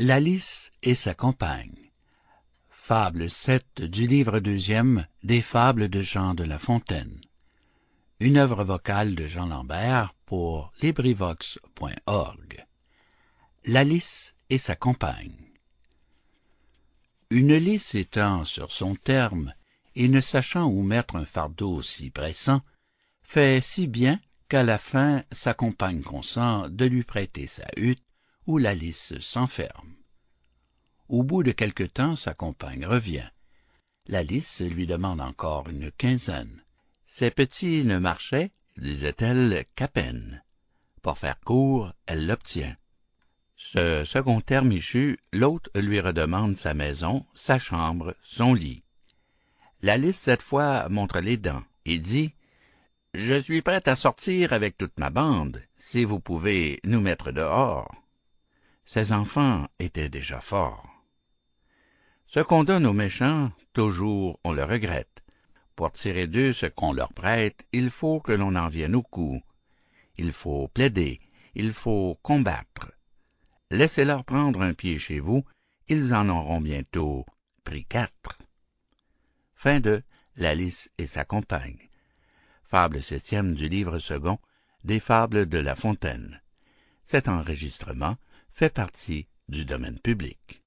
la et sa compagne fable 7 du livre deuxième des fables de jean de la fontaine une œuvre vocale de jean lambert pour librivox.org la et sa compagne une lice étant sur son terme et ne sachant où mettre un fardeau si pressant fait si bien qu'à la fin sa compagne consent de lui prêter sa hutte où la s'enferme au bout de quelque temps sa compagne revient. La lice lui demande encore une quinzaine. Ses petits ne marchaient, disait-elle, qu'à peine. Pour faire court, elle l'obtient. Ce second terme échu, l'hôte lui redemande sa maison, sa chambre, son lit. La lice, cette fois, montre les dents et dit Je suis prête à sortir avec toute ma bande, si vous pouvez nous mettre dehors. Ses enfants étaient déjà forts ce qu'on donne aux méchants toujours on le regrette pour tirer d'eux ce qu'on leur prête il faut que l'on en vienne au coup. il faut plaider il faut combattre laissez-leur prendre un pied chez vous ils en auront bientôt pris quatre fin de L'Alice et sa compagne fable septième du livre second des fables de la fontaine cet enregistrement fait partie du domaine public